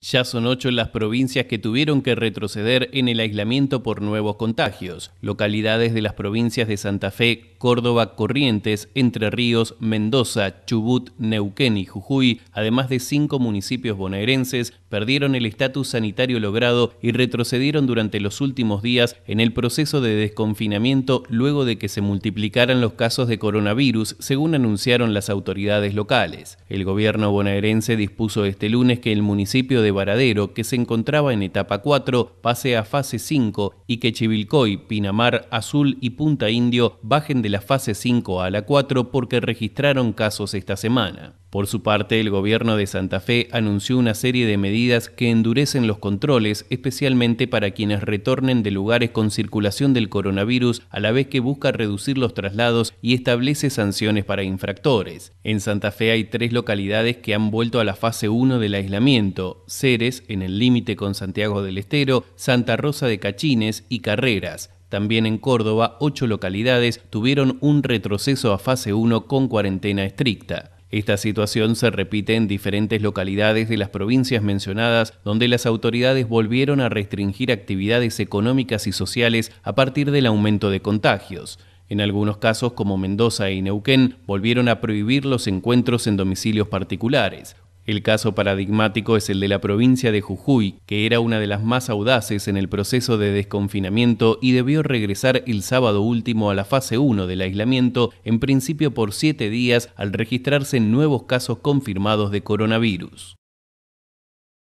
Ya son ocho las provincias que tuvieron que retroceder en el aislamiento por nuevos contagios. Localidades de las provincias de Santa Fe, Córdoba, Corrientes, Entre Ríos, Mendoza, Chubut, Neuquén y Jujuy, además de cinco municipios bonaerenses, perdieron el estatus sanitario logrado y retrocedieron durante los últimos días en el proceso de desconfinamiento luego de que se multiplicaran los casos de coronavirus, según anunciaron las autoridades locales. El gobierno bonaerense dispuso este lunes que el municipio de Varadero, que se encontraba en etapa 4, pase a fase 5 y que Chivilcoy, Pinamar, Azul y Punta Indio bajen de la fase 5 a la 4 porque registraron casos esta semana. Por su parte, el gobierno de Santa Fe anunció una serie de medidas que endurecen los controles, especialmente para quienes retornen de lugares con circulación del coronavirus, a la vez que busca reducir los traslados y establece sanciones para infractores. En Santa Fe hay tres localidades que han vuelto a la fase 1 del aislamiento, Ceres, en el límite con Santiago del Estero, Santa Rosa de Cachines y Carreras. También en Córdoba, ocho localidades tuvieron un retroceso a fase 1 con cuarentena estricta. Esta situación se repite en diferentes localidades de las provincias mencionadas, donde las autoridades volvieron a restringir actividades económicas y sociales a partir del aumento de contagios. En algunos casos, como Mendoza y Neuquén, volvieron a prohibir los encuentros en domicilios particulares. El caso paradigmático es el de la provincia de Jujuy, que era una de las más audaces en el proceso de desconfinamiento y debió regresar el sábado último a la fase 1 del aislamiento, en principio por siete días, al registrarse nuevos casos confirmados de coronavirus.